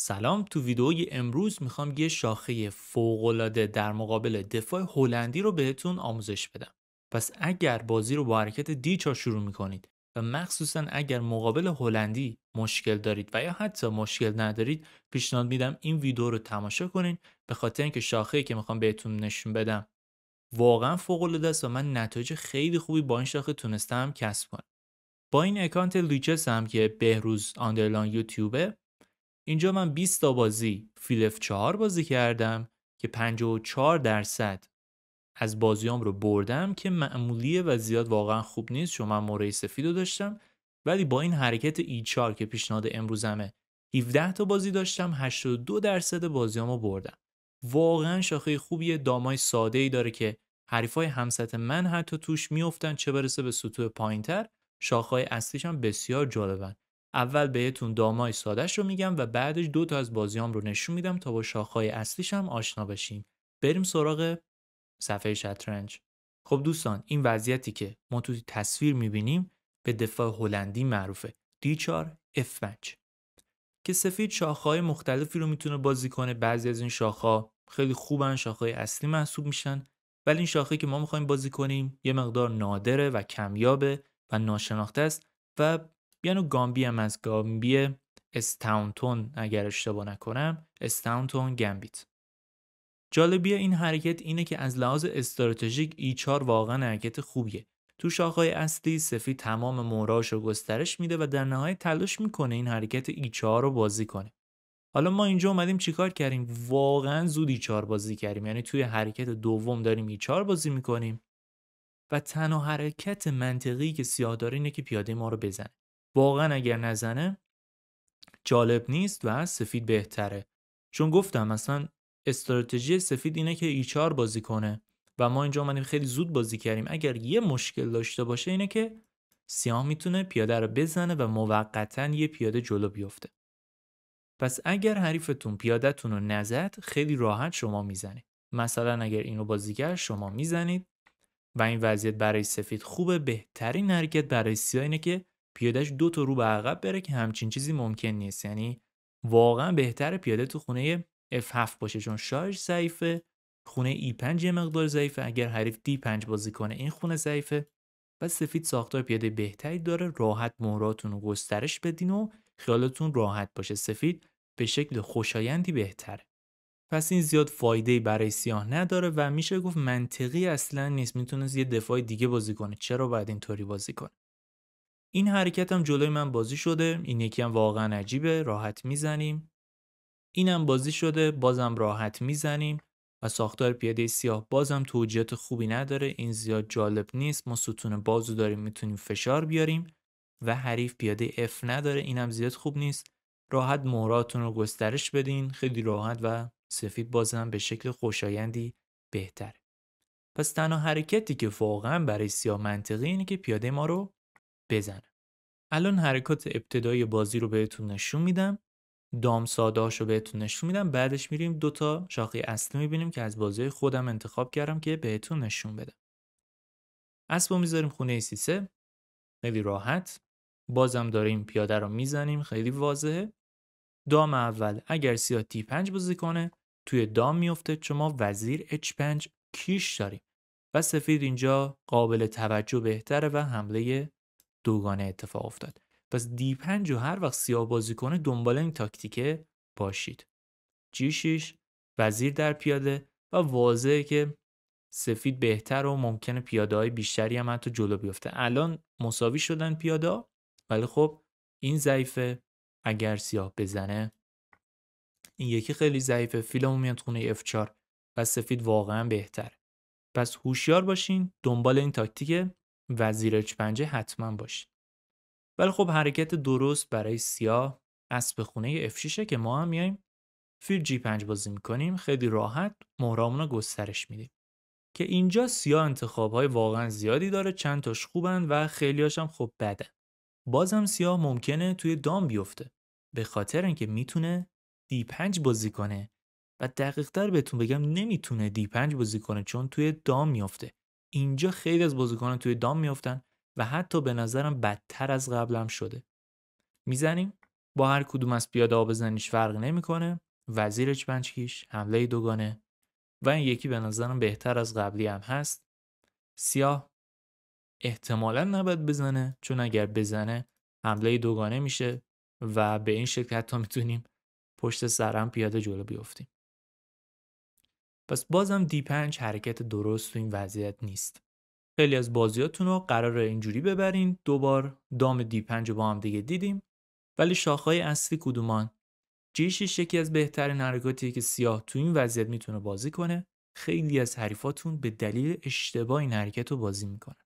سلام تو ویدئوی امروز میخوام یه شاخه فوقالعاده در مقابل دفاع هلندی رو بهتون آموزش بدم پس اگر بازی رو با حرکت دیچا شروع میکنید و مخصوصا اگر مقابل هلندی مشکل دارید و یا حتی مشکل ندارید پیشنهاد میدم این ویدیو رو تماشا کنین به خاطر اینکه شاخه که میخوام بهتون نشون بدم واقعا فوق العاده است و من نتایج خیلی خوبی با این شاخه تونستم کسب کنم با این اکانت لیچس هم که بهروز آندرلان یوتیوبه اینجا من 20 تا بازی فیلف 4 بازی کردم که 54 درصد از بازیام رو بردم که معمولیه و زیاد واقعا خوب نیست چون من موری سفید رو داشتم ولی با این حرکت ای 4 که پیشنهاد امروزمه 17 تا بازی داشتم 82 درصد بازیام رو بردم واقعا شاخه خوبیه دامای ساده ای داره که حریفای همسط من حتی توش میفتن چه برسه به سطوح پایینتر شاخهای اصلیش هم بسیار جالبن اول بهتون دامای سادش رو میگم و بعدش دو تا از بازیام رو نشون میدم تا با شاخهای اصلیش هم آشنا بشیم بریم سراغ صفحه شطرنج خب دوستان این وضعیتی که ما تو تصویر میبینیم به دفاع هلندی معروفه D4 F5 که سفید شاخهای مختلفی رو میتونه بازی کنه بعضی از این شاخها خیلی خوبن شاخهای اصلی محسوب میشن ولی این شاخه که ما میخوایم بازی کنیم یه مقدار نادره و کمیابه و ناشناخته است و بیان گامبی هم از گامبی استاونتون اگر اشتباه نکنم استاونتون گمبیت جالبیه این حرکت اینه که از لحاظ استراتژیک ایچار واقعا حرکت خوبیه تو شاخهای اصلی سفید تمام موراش رو گسترش میده و در نهایت تلاش میکنه این حرکت ای 4 رو بازی کنه حالا ما اینجا اومدیم چیکار کردیم واقعا زود ای 4 بازی کردیم یعنی توی حرکت دوم داریم ای 4 بازی میکنیم و تنها حرکت منطقی که سیاه داره اینه که پیاده ما رو بزنه واقعا اگر نزنه جالب نیست و سفید بهتره چون گفتم مثلا استراتژی سفید اینه که ایچار بازی کنه و ما اینجا اومدیم خیلی زود بازی کردیم اگر یه مشکل داشته باشه اینه که سیاه میتونه پیاده رو بزنه و موقتا یه پیاده جلو بیفته پس اگر حریفتون پیادهتون رو نزد خیلی راحت شما میزنید مثلا اگر اینو بازی کرد شما میزنید و این وضعیت برای سفید خوبه بهترین حرکت برای سیاه اینه که پیادهش دو تا رو به عقب بره که همچین چیزی ممکن نیست یعنی واقعا بهتر پیاده تو خونه F7 باشه چون شارژ ضعیفه خونه E5 یه مقدار ضعیفه اگر حریف D5 بازی کنه این خونه ضعیفه و سفید ساختار پیاده بهتری داره راحت مهراتون رو گسترش بدین و خیالتون راحت باشه سفید به شکل خوشایندی بهتره پس این زیاد فایده برای سیاه نداره و میشه گفت منطقی اصلا نیست میتونست یه دفاع دیگه بازی کنه چرا باید اینطوری بازی کنه این حرکتم جلوی من بازی شده این یکی هم واقعا عجیبه راحت میزنیم اینم بازی شده بازم راحت میزنیم و ساختار پیاده سیاه بازم توجیهات خوبی نداره این زیاد جالب نیست ما ستون بازو داریم میتونیم فشار بیاریم و حریف پیاده F نداره اینم زیاد خوب نیست راحت موراتون رو گسترش بدین خیلی راحت و سفید بازم به شکل خوشایندی بهتره پس تنها حرکتی که واقعا برای سیاه منطقی اینه که پیاده ما رو بزنه الان حرکات ابتدایی بازی رو بهتون نشون میدم دام ساداش رو بهتون نشون میدم بعدش میریم دوتا شاخه اصلی میبینیم که از بازی خودم انتخاب کردم که بهتون نشون بدم اسب رو میذاریم خونه سیسه خیلی راحت بازم داریم پیاده رو میزنیم خیلی واضحه دام اول اگر سیاه تی 5 بازی کنه توی دام میفته چون ما وزیر H5 کیش داریم و سفید اینجا قابل توجه بهتره و حمله دوگانه اتفاق افتاد پس دی پنج و هر وقت سیاه بازی کنه دنبال این تاکتیکه باشید g 6 وزیر در پیاده و واضحه که سفید بهتر و ممکنه پیاده های بیشتری هم حتی جلو بیفته الان مساوی شدن پیاده ولی خب این ضعیفه اگر سیاه بزنه این یکی خیلی ضعیفه فیلمو میاد خونه F4 و سفید واقعا بهتر پس هوشیار باشین دنبال این تاکتیکه و زیر پنجه حتما باشید. ولی خب حرکت درست برای سیاه اسب خونه افشیشه که ما هم میایم فیل جی 5 بازی میکنیم خیلی راحت مهرامون رو گسترش میدیم که اینجا سیاه انتخاب های واقعا زیادی داره چند تاش خوبن و خیلی هم خب بدن بازم سیاه ممکنه توی دام بیفته به خاطر اینکه میتونه دی 5 بازی کنه و دقیق تر بهتون بگم نمیتونه دی 5 بازی کنه چون توی دام میفته اینجا خیلی از بازیکنان توی دام میافتن و حتی به نظرم بدتر از قبلم شده میزنیم با هر کدوم از پیاده آب فرق نمیکنه وزیرش کیش، حمله دوگانه و این یکی به نظرم بهتر از قبلی هم هست سیاه احتمالا نباید بزنه چون اگر بزنه حمله دوگانه میشه و به این شکل حتی میتونیم پشت سرم پیاده جلو بیفتیم پس بازم دی 5 حرکت درست تو این وضعیت نیست خیلی از بازیاتون رو قرار اینجوری ببرین دوبار دام D5 با هم دیگه دیدیم ولی شاخهای اصلی کدومان جیش یکی از بهترین حرکاتی که سیاه تو این وضعیت میتونه بازی کنه خیلی از حریفاتون به دلیل اشتباه این حرکت رو بازی میکنن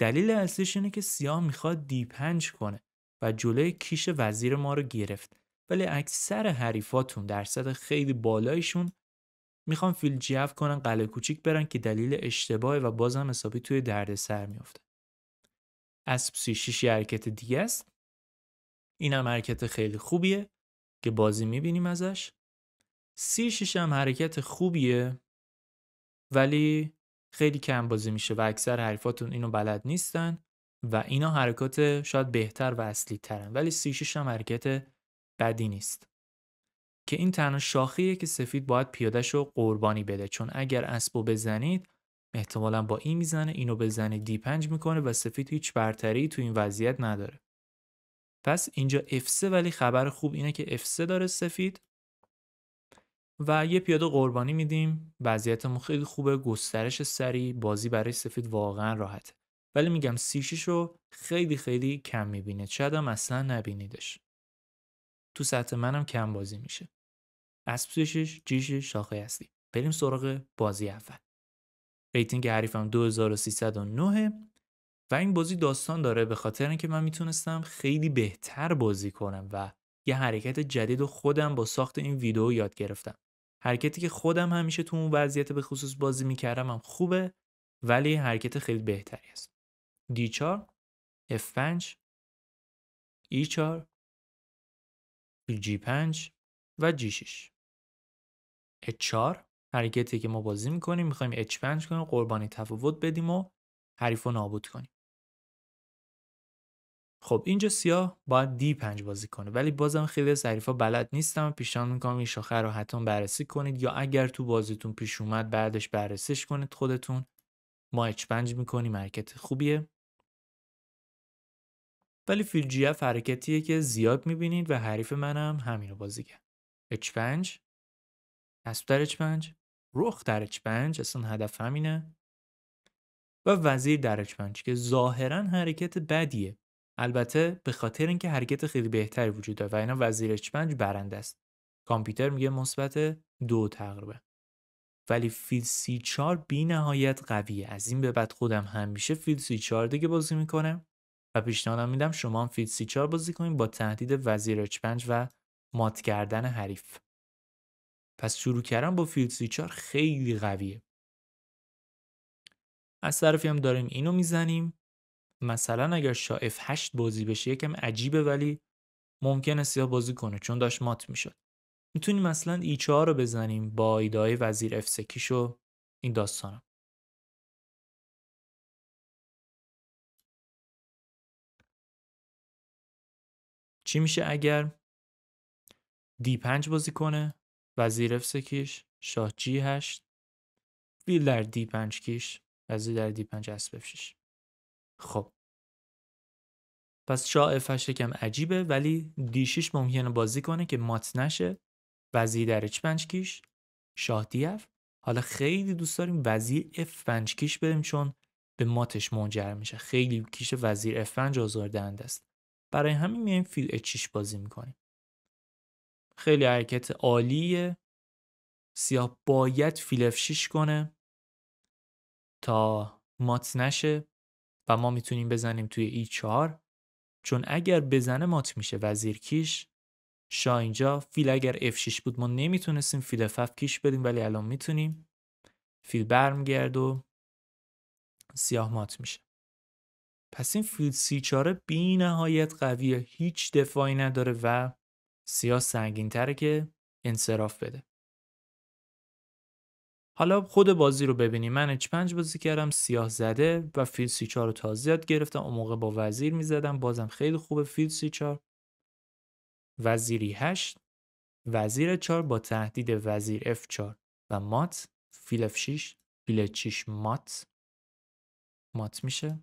دلیل اصلیش اینه که سیاه میخواد دی 5 کنه و جلوی کیش وزیر ما رو گرفت ولی اکثر حریفاتون درصد خیلی بالایشون میخوان فیل جیف کنن قلعه کوچیک برن که دلیل اشتباه و بازم حسابی توی دردسر میافته اسب سی شیش حرکت دیگه است این حرکت خیلی خوبیه که بازی میبینیم ازش سی شیش هم حرکت خوبیه ولی خیلی کم بازی میشه و اکثر حریفاتون اینو بلد نیستن و اینا حرکات شاید بهتر و اصلی ترن ولی سی شیش هم حرکت بدی نیست که این تنها شاخیه که سفید باید پیادش رو قربانی بده چون اگر اسبو بزنید احتمالا با این میزنه اینو بزنه دی پنج میکنه و سفید هیچ برتری تو این وضعیت نداره پس اینجا f ولی خبر خوب اینه که f داره سفید و یه پیاده قربانی میدیم وضعیتمون خیلی خوبه گسترش سری بازی برای سفید واقعا راحته ولی میگم سی رو خیلی خیلی کم میبینه اصلا نبینیدش تو سطح منم کم بازی میشه اسب سوشش جیش شاخه هستی بریم سراغ بازی اول ریتینگ حریفم 2309 و این بازی داستان داره به خاطر اینکه من میتونستم خیلی بهتر بازی کنم و یه حرکت جدید و خودم با ساخت این ویدیو یاد گرفتم حرکتی که خودم همیشه تو اون وضعیت به خصوص بازی میکردم هم خوبه ولی حرکت خیلی بهتری است D4 F5 E4 G5 و g H4 حرکتی که ما بازی میکنیم میخوایم H5 کنیم قربانی تفاوت بدیم و حریف رو نابود کنیم خب اینجا سیاه باید D5 بازی کنه ولی بازم خیلی از حریفا بلد نیستم پیشنهاد میکنم این شاخه رو حتما بررسی کنید یا اگر تو بازیتون پیش اومد بعدش بررسیش کنید خودتون ما H5 میکنیم حرکت خوبیه ولی فیل جی حرکتیه که زیاد میبینید و حریف منم همین رو بازی کرد H5 کسب در رخ در پنج اصلا هدف همینه و وزیر در پنج که ظاهرا حرکت بدیه البته به خاطر اینکه حرکت خیلی بهتری وجود داره و اینا وزیر پنج برنده است کامپیوتر میگه مثبت دو تقریبا ولی فیل سی 4 بی نهایت قویه از این به بعد خودم همیشه فیل سی چار دیگه بازی میکنم و پیشنهادم میدم شما هم فیل سی 4 بازی کنید با تهدید وزیر اچ و مات کردن حریف پس شروع کردن با فیلد سویچار خیلی قویه از طرفی هم داریم اینو میزنیم مثلا اگر اف 8 بازی بشه یکم عجیبه ولی ممکنه سیاه بازی کنه چون داشت مات میشد میتونیم مثلا ای 4 رو بزنیم با ایدای وزیر اف سکیش و این داستانم چی میشه اگر دی 5 بازی کنه وزیر F3 کیش شاه G8 ویل در D5 کیش وزیر در D5 اسب 6 خب پس شاه F8 یکم عجیبه ولی D6 ممکنه بازی کنه که مات نشه وزیر در H5 کیش شاه D7 حالا خیلی دوست داریم وزیر F5 کیش بریم چون به ماتش منجر میشه خیلی کیش وزیر F5 آزاردهنده است برای همین میایم فیل H6 بازی میکنیم خیلی حرکت عالیه سیاه باید فیل افشیش کنه تا مات نشه و ما میتونیم بزنیم توی ای 4 چون اگر بزنه مات میشه وزیر کیش شا اینجا فیل اگر افشیش 6 بود ما نمیتونستیم فیل اف کیش بدیم ولی الان میتونیم فیل گرد و سیاه مات میشه پس این فیل سی 4 بی نهایت قویه هیچ دفاعی نداره و سیاه سنگین تره که انصراف بده حالا خود بازی رو ببینیم من h 5 بازی کردم سیاه زده و فیل سی 4 رو تازیات گرفتم اون موقع با وزیر میزدم بازم خیلی خوبه فیل سی 4 وزیری 8 وزیر 4 با تهدید وزیر F4 و مات فیل F6 فیل 6 مات مات میشه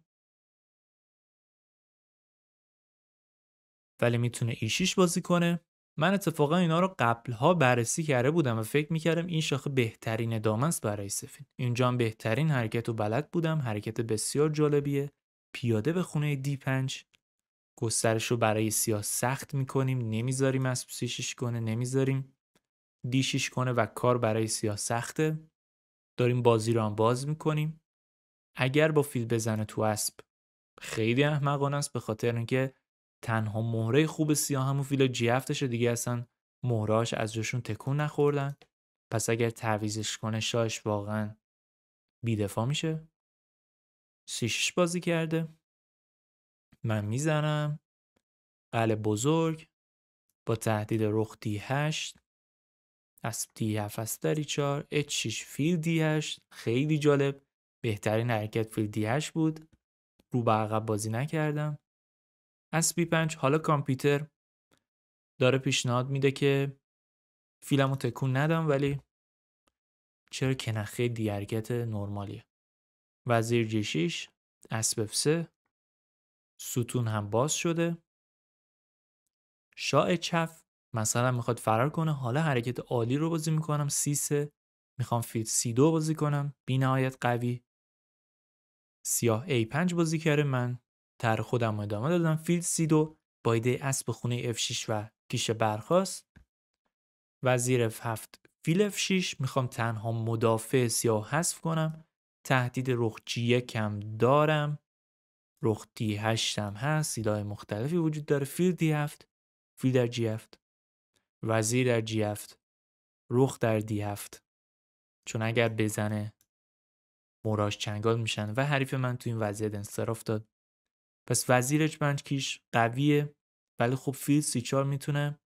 ولی میتونه E6 بازی کنه من اتفاقا اینا رو قبلها بررسی کرده بودم و فکر میکردم این شاخه بهترین دامنس برای سفید. اینجا هم بهترین حرکت و بلد بودم حرکت بسیار جالبیه پیاده به خونه دی پنج گسترش رو برای سیاه سخت میکنیم نمیذاریم اسب سیشش کنه نمیذاریم دیشش کنه و کار برای سیاه سخته داریم بازی رو هم باز میکنیم اگر با فیل بزنه تو اسب خیلی احمقانه است به خاطر اینکه تنها مهره خوب سیاه همون فیل جی دیگه اصلا مهرهاش از جاشون تکون نخوردن پس اگر تعویزش کنه شاش واقعا بیدفاع میشه سیشش بازی کرده من میزنم قل بزرگ با تهدید رخ دی هشت اسب دی هفت استری چار اچ 6 فیل دی هشت خیلی جالب بهترین حرکت فیل دی هشت بود رو به عقب بازی نکردم بی 5 حالا کامپیوتر داره پیشنهاد میده که فیلمو تکون ندم ولی چرا کنخه دیرگت نرمالیه وزیر جشیش اسب 3 ستون هم باز شده شاه چف مثلا میخواد فرار کنه حالا حرکت عالی رو بازی میکنم سی سه میخوام فیت سی دو بازی کنم بی نهایت قوی سیاه ای پنج بازی کرده من تر خودم ادامه دادم فیلد سیدو با ایده اسب خونه F6 و کیش برخواست وزیر F7 فیل F6 میخوام تنها مدافع سیاه حذف کنم تهدید رخ G1 هم دارم رخ D8 هم هست سیلای مختلفی وجود داره فیل D7 فیل در G7 وزیر در G7 رخ در D7 چون اگر بزنه موراش چنگال میشن و حریف من تو این وضعیت انصراف داد پس وزیرش کیش قویه ولی خب فیل سی چار میتونه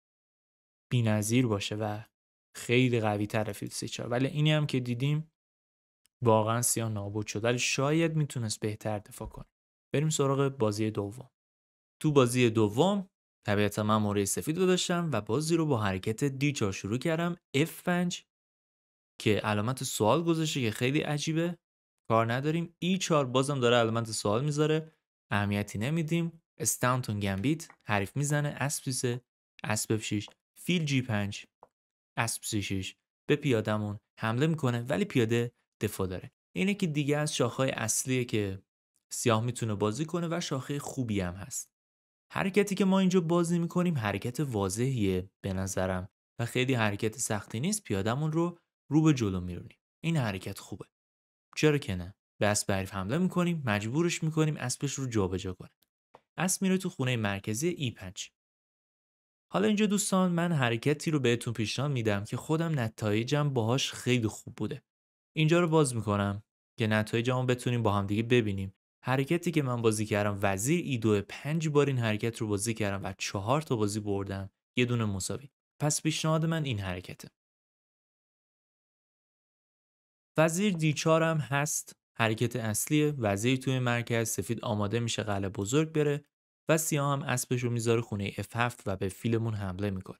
بینظیر باشه و خیلی قوی تر فیل سی ولی اینی هم که دیدیم واقعا سیاه نابود شد ولی شاید میتونست بهتر دفاع کنه بریم سراغ بازی دوم تو بازی دوم طبیعتا من موره سفید رو داشتم و بازی رو با حرکت دی شروع کردم F5 که علامت سوال گذاشته که خیلی عجیبه کار نداریم e ای 4 بازم داره علامت سوال میذاره اهمیتی نمیدیم استانتون گمبیت حریف میزنه اسب سیسه اسب 6 فیل جی 5 اسب 6 به پیادمون حمله میکنه ولی پیاده دفاع داره اینه که دیگه از شاخهای اصلیه که سیاه میتونه بازی کنه و شاخه خوبی هم هست حرکتی که ما اینجا بازی میکنیم حرکت واضحیه به نظرم و خیلی حرکت سختی نیست پیادمون رو رو به جلو میرونیم این حرکت خوبه چرا که نه به اسب حریف حمله میکنیم مجبورش میکنیم اسبش رو جابجا کنه اسب میره تو خونه مرکزی ای 5 حالا اینجا دوستان من حرکتی رو بهتون پیشنهاد میدم که خودم نتایجم باهاش خیلی خوب بوده اینجا رو باز میکنم که نتایجمو بتونیم با هم دیگه ببینیم حرکتی که من بازی کردم وزیر ای دو پنج بار این حرکت رو بازی کردم و چهار تا بازی بردم یه دونه مساوی پس پیشنهاد من این حرکته وزیر دی هم هست حرکت اصلی وزیر توی مرکز سفید آماده میشه قلعه بزرگ بره و سیاه هم اسبش رو میذاره خونه F7 و به فیلمون حمله میکنه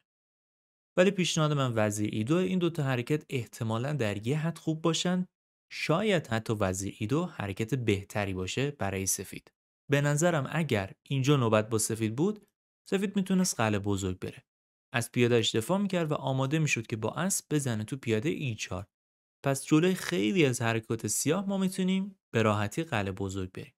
ولی پیشنهاد من وزیر ایدو این دوتا حرکت احتمالا در یه حد خوب باشن شاید حتی وزیر ایدو حرکت بهتری باشه برای سفید به نظرم اگر اینجا نوبت با سفید بود سفید میتونست قلعه بزرگ بره از پیاده اشتفا میکرد و آماده میشد که با اسب بزنه تو پیاده ای 4 پس جلوی خیلی از حرکات سیاه ما میتونیم به راحتی قلعه بزرگ بریم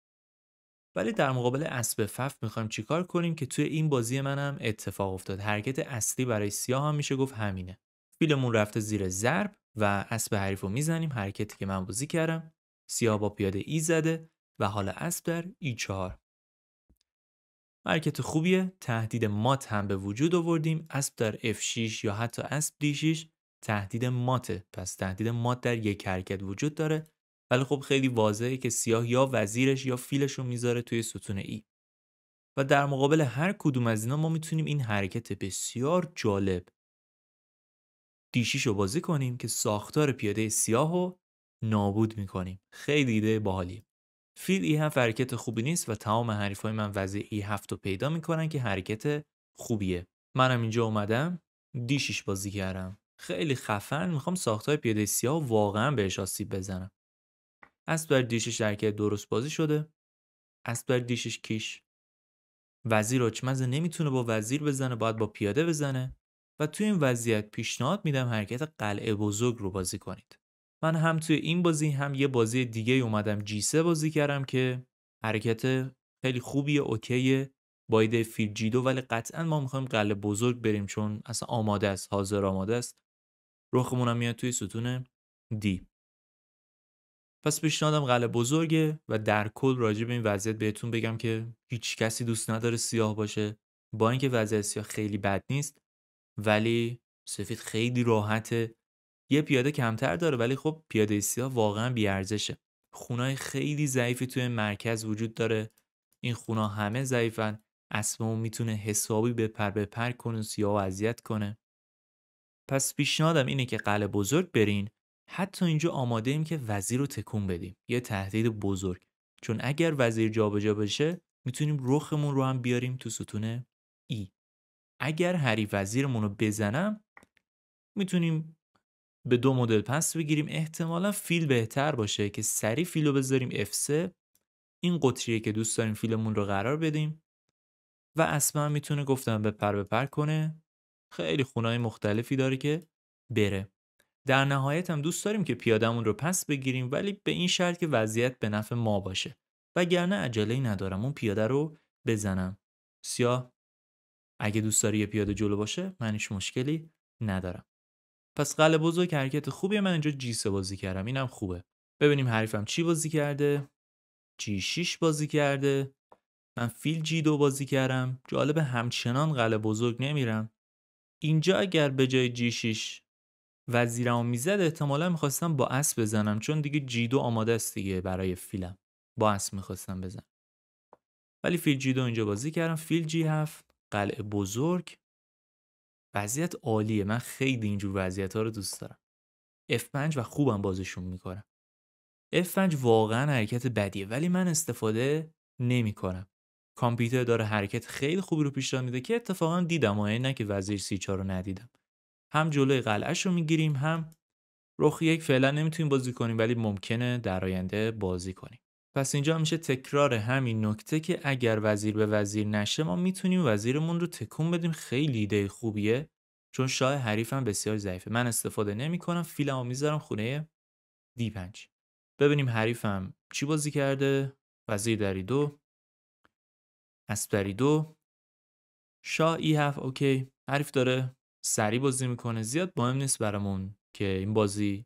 ولی در مقابل اسب فف میخوایم چیکار کنیم که توی این بازی منم اتفاق افتاد حرکت اصلی برای سیاه هم میشه گفت همینه فیلمون رفته زیر ضرب و اسب حریف رو میزنیم حرکتی که من بازی کردم سیاه با پیاده ای زده و حالا اسب در ای چهار حرکت خوبیه تهدید مات هم به وجود آوردیم اسب در F6 یا حتی اسب D6 تهدید ماته پس تهدید مات در یک حرکت وجود داره ولی خب خیلی واضحه که سیاه یا وزیرش یا فیلش رو میذاره توی ستون ای و در مقابل هر کدوم از اینا ما میتونیم این حرکت بسیار جالب دیشیش رو بازی کنیم که ساختار پیاده سیاه رو نابود میکنیم خیلی ایده باحالی فیل ای هفت حرکت خوبی نیست و تمام حریفای من وزیر ای هفت پیدا میکنن که حرکت خوبیه منم اینجا اومدم دیشیش بازی کردم خیلی خفن میخوام ساختای پیاده سیاه واقعا بهش آسیب بزنم اسب بر دیشش حرکت درست بازی شده از بر دیشش کیش وزیر اوچمزه نمیتونه با وزیر بزنه باید با پیاده بزنه و توی این وضعیت پیشنهاد میدم حرکت قلعه بزرگ رو بازی کنید من هم توی این بازی هم یه بازی دیگه اومدم جیسه بازی کردم که حرکت خیلی خوبیه اوکیه با ایده فیلجیدو ولی قطعا ما میخوایم قلعه بزرگ بریم چون اصلا آماده است حاضر آماده است رخمون هم میاد توی ستون دی پس پیشنهادم قلعه بزرگه و در کل راجع به این وضعیت بهتون بگم که هیچ کسی دوست نداره سیاه باشه با اینکه وضعیت سیاه خیلی بد نیست ولی سفید خیلی راحته یه پیاده کمتر داره ولی خب پیاده سیاه واقعا بیارزشه خونای خیلی ضعیفی توی مرکز وجود داره این خونا همه ضعیفن اسبمون میتونه حسابی به بپر کنه سیاه و اذیت کنه پس پیشنهادم اینه که قلعه بزرگ برین حتی اینجا آماده ایم که وزیر رو تکون بدیم یه تهدید بزرگ چون اگر وزیر جابجا بشه میتونیم رخمون رو هم بیاریم تو ستون ای اگر هری وزیرمون رو بزنم میتونیم به دو مدل پس بگیریم احتمالا فیل بهتر باشه که سری فیل رو بذاریم f این قطریه که دوست داریم فیلمون رو قرار بدیم و اصلا میتونه گفتم به پر کنه خیلی خونه‌های مختلفی داره که بره در نهایت هم دوست داریم که پیادمون رو پس بگیریم ولی به این شرط که وضعیت به نفع ما باشه وگرنه عجله ندارم اون پیاده رو بزنم سیاه اگه دوست داری یه پیاده جلو باشه منش مشکلی ندارم پس قلب بزرگ حرکت خوبیه من اینجا جی سه بازی کردم اینم خوبه ببینیم حریفم چی بازی کرده جی 6 بازی کرده من فیل جی دو بازی کردم جالب همچنان قلب بزرگ نمیرم اینجا اگر به جای جی 6 وزیرمو میزد احتمالا میخواستم با اس بزنم چون دیگه جی دو آماده است دیگه برای فیلم با اسب میخواستم بزنم ولی فیل جی دو اینجا بازی کردم فیل جی 7 قلعه بزرگ وضعیت عالیه من خیلی اینجور وضعیت ها رو دوست دارم F5 و خوبم بازشون میکنم F5 واقعا حرکت بدیه ولی من استفاده نمیکنم کامپیوتر داره حرکت خیلی خوبی رو پیشنهاد میده که اتفاقا دیدم نه که وزیر سی رو ندیدم هم جلوی قلعهش رو میگیریم هم رخ یک فعلا نمیتونیم بازی کنیم ولی ممکنه در آینده بازی کنیم پس اینجا میشه تکرار همین نکته که اگر وزیر به وزیر نشه ما میتونیم وزیرمون رو تکون بدیم خیلی ایده خوبیه چون شاه حریفم بسیار ضعیفه من استفاده نمیکنم فیلمو میذارم خونه دی 5 ببینیم حریفم چی بازی کرده وزیر دری دو اسپری دو شا ای اوکی حریف داره سری بازی میکنه زیاد مهم نیست برامون که این بازی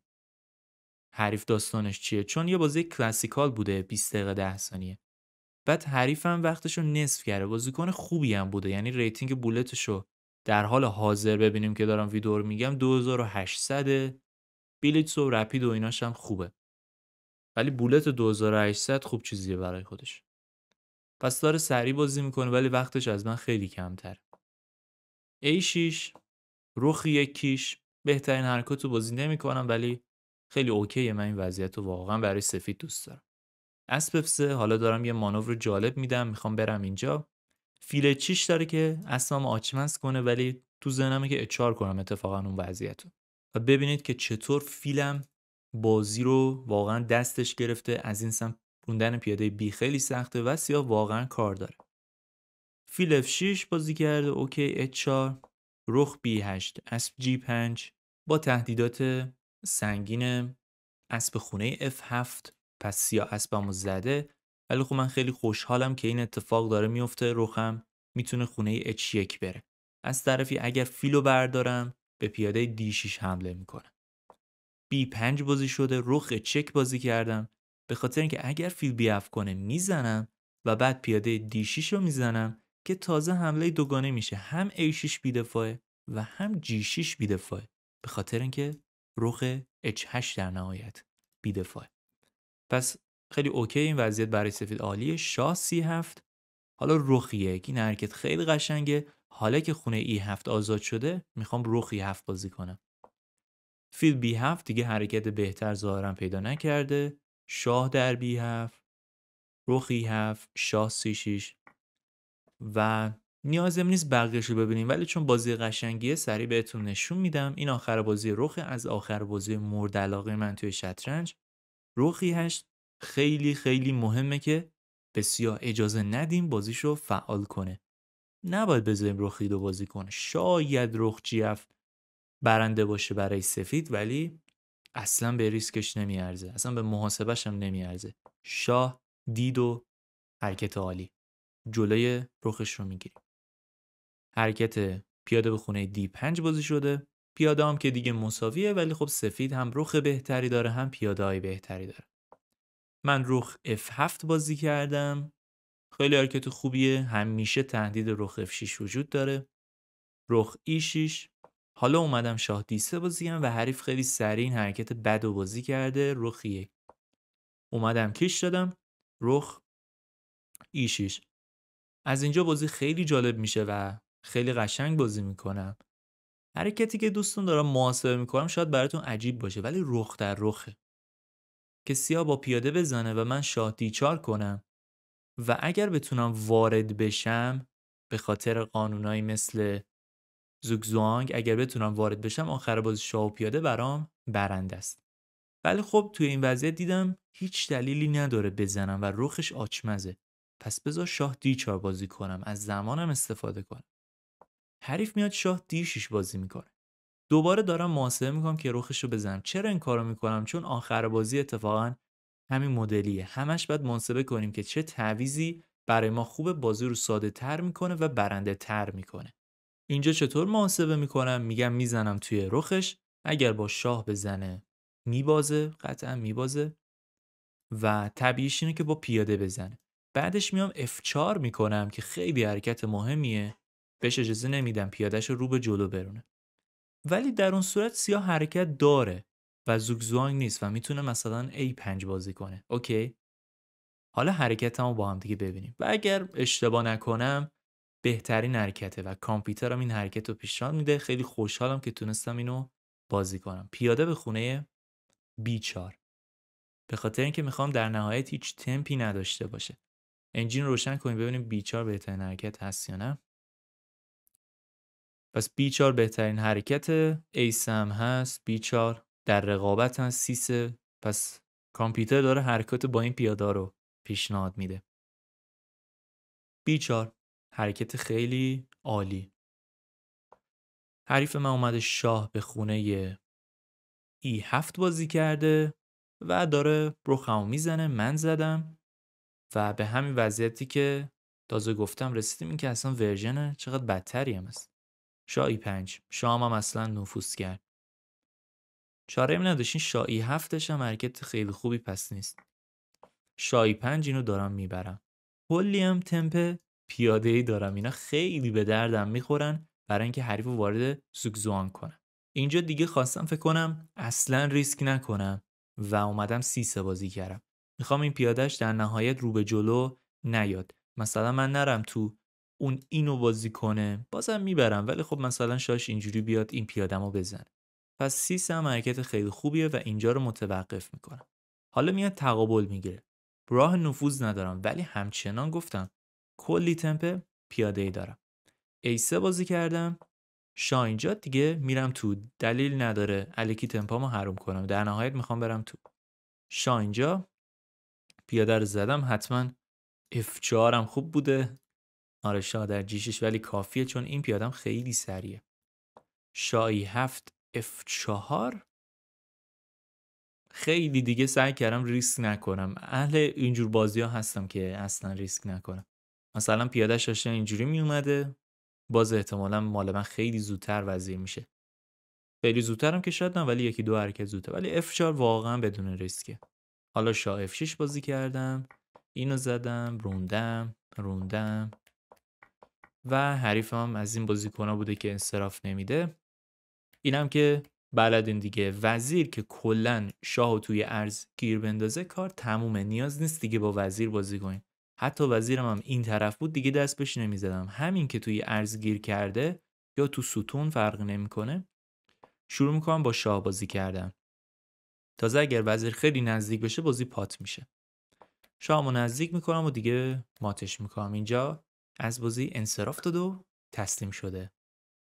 حریف داستانش چیه چون یه بازی کلاسیکال بوده 20 دقیقه 10 ثانیه بعد حریف هم وقتش رو نصف کرده بازیکن خوبی هم بوده یعنی ریتینگ بولتش رو در حال حاضر ببینیم که دارم ویدیو رو میگم 2800 بیلیتس و رپید و ایناش هم خوبه ولی بولت 2800 خوب چیزیه برای خودش پس داره سریع بازی میکنه ولی وقتش از من خیلی کمتر ای شیش رخ یکیش بهترین حرکات رو بازی نمیکنم ولی خیلی اوکیه من این وضعیت رو واقعا برای سفید دوست دارم اسب پفسه حالا دارم یه مانور جالب میدم میخوام برم اینجا فیل چیش داره که اسمم آچمنس کنه ولی تو زنمه که اچار کنم اتفاقا اون وضعیت رو و ببینید که چطور فیلم بازی رو واقعا دستش گرفته از این سمت خوندن پیاده بی خیلی سخته و سیاه واقعا کار داره فیل اف 6 بازی کرده اوکی اچ 4 رخ بی 8 اسب جی 5 با تهدیدات سنگین اسب خونه اف 7 پس سیاه اسبمو زده ولی خب من خیلی خوشحالم که این اتفاق داره میفته رخم میتونه خونه اچ 1 بره از طرفی اگر فیلو بردارم به پیاده دی 6 حمله میکنه B5 بازی شده رخ چک بازی کردم به خاطر اینکه اگر فیل بیاف کنه میزنم و بعد پیاده D6 رو میزنم که تازه حمله دوگانه میشه هم A6 بیدفاعه و هم G6 بیدفاعه به خاطر اینکه رخ H8 در نهایت بیدفاعه پس خیلی اوکی این وضعیت برای سفید عالیه شاه C7 حالا رخ یک این حرکت خیلی قشنگه حالا که خونه E7 آزاد شده میخوام رخ E7 بازی کنم فیل بی 7 دیگه حرکت بهتر ظاهرا پیدا نکرده شاه در بی هفت روخی هفت شاه سی و نیازم نیست بقیش رو ببینیم ولی چون بازی قشنگیه سریع بهتون نشون میدم این آخر بازی رخ از آخر بازی مورد علاقه من توی شطرنج روخی هشت خیلی خیلی مهمه که بسیار اجازه ندیم بازیش رو فعال کنه نباید بذاریم روخی دو بازی کنه شاید رخ جیف برنده باشه برای سفید ولی اصلا به ریسکش نمیارزه اصلا به محاسبش هم نمیارزه شاه دید و حرکت عالی جلوی رخش رو میگیریم حرکت پیاده به خونه دی 5 بازی شده پیاده هم که دیگه مساویه ولی خب سفید هم رخ بهتری داره هم پیاده های بهتری داره من رخ F7 بازی کردم خیلی حرکت خوبیه همیشه تهدید رخ F6 وجود داره رخ E6 حالا اومدم شاه دیسه بازیم و حریف خیلی سریع این حرکت بد و بازی کرده رخ یک اومدم کش دادم رخ ایشیش از اینجا بازی خیلی جالب میشه و خیلی قشنگ بازی میکنم حرکتی که دوستون دارم محاسبه میکنم شاید براتون عجیب باشه ولی رخ در رخه که سیاه با پیاده بزنه و من شاه چار کنم و اگر بتونم وارد بشم به خاطر قانونایی مثل زوگزوانگ اگر بتونم وارد بشم آخر بازی شاه پیاده برام برنده است ولی خب توی این وضعیت دیدم هیچ دلیلی نداره بزنم و رخش آچمزه پس بذار شاه دی چار بازی کنم از زمانم استفاده کنم حریف میاد شاه دی شیش بازی میکنه دوباره دارم محاسبه میکنم که روخش رو بزنم چرا این کارو میکنم چون آخر بازی اتفاقا همین مدلیه همش باید محاسبه کنیم که چه تعویزی برای ما خوب بازی رو ساده تر میکنه و برنده تر میکنه اینجا چطور محاسبه میکنم میگم میزنم توی رخش اگر با شاه بزنه میبازه قطعا میبازه و طبیعیش اینه که با پیاده بزنه بعدش میام F4 میکنم که خیلی حرکت مهمیه بهش اجازه نمیدم پیادهش رو به جلو برونه ولی در اون صورت سیاه حرکت داره و زوگزوانگ نیست و میتونه مثلا A5 بازی کنه اوکی حالا حرکتمو با هم دیگه ببینیم و اگر اشتباه نکنم بهترین حرکته و کامپیوترم این حرکت رو پیشنهاد میده خیلی خوشحالم که تونستم اینو بازی کنم پیاده به خونه بیچار به خاطر اینکه میخوام در نهایت هیچ تمپی نداشته باشه انجین روشن کنیم ببینیم بیچار بهترین حرکت هست یا نه پس بیچار بهترین حرکت ایسم هست بیچار در رقابت هست سیسه پس کامپیوتر داره حرکت با این پیاده رو پیشنهاد میده بیچار حرکت خیلی عالی حریف من اومده شاه به خونه ای هفت بازی کرده و داره رخمو میزنه من زدم و به همین وضعیتی که تازه گفتم رسیدیم این که اصلا ورژن چقدر بدتری هم است ای پنج شاه هم اصلا نفوذ کرد چاره ام نداشتین ای هفتش هم حرکت خیلی خوبی پس نیست ای پنج اینو دارم میبرم کلی هم تمپه پیاده ای دارم اینا خیلی به دردم میخورن برای اینکه حریف وارد سوگزوان کنم اینجا دیگه خواستم فکر کنم اصلا ریسک نکنم و اومدم سیسه بازی کردم میخوام این پیادهش در نهایت رو به جلو نیاد مثلا من نرم تو اون اینو بازی کنه بازم میبرم ولی خب مثلا شاش اینجوری بیاد این پیادمو بزنه پس سیس هم حرکت خیلی خوبیه و اینجا رو متوقف میکنم حالا میاد تقابل میگیره راه نفوذ ندارم ولی همچنان گفتم کلی تمپ پیاده ای دارم ایسه بازی کردم اینجا دیگه میرم تو دلیل نداره الکی تمپامو حروم کنم در نهایت میخوام برم تو اینجا پیاده رو زدم حتما اف 4 هم خوب بوده آره شا در جیشش ولی کافیه چون این پیادم خیلی سریه شای هفت اف 4 خیلی دیگه سعی کردم ریسک نکنم اهل اینجور بازی ها هستم که اصلا ریسک نکنم مثلا پیاده داشته اینجوری میومده باز احتمالا مال من خیلی زودتر وزیر میشه خیلی زودترم که شاید نه ولی یکی دو حرکت زودتر ولی F4 واقعا بدون ریسکه حالا شاه F6 بازی کردم اینو زدم روندم روندم و هم از این ها بوده که انصراف نمیده اینم که بلدین دیگه وزیر که کلا شاه توی ارز گیر بندازه کار تمومه نیاز نیست دیگه با وزیر بازی کنین حتی وزیرم هم این طرف بود دیگه دست بهش نمیزدم همین که توی ارزگیر گیر کرده یا تو ستون فرق نمیکنه شروع میکنم با شاه بازی کردن تازه اگر وزیر خیلی نزدیک بشه بازی پات میشه شاهمو نزدیک میکنم و دیگه ماتش میکنم اینجا از بازی انصراف داد و تسلیم شده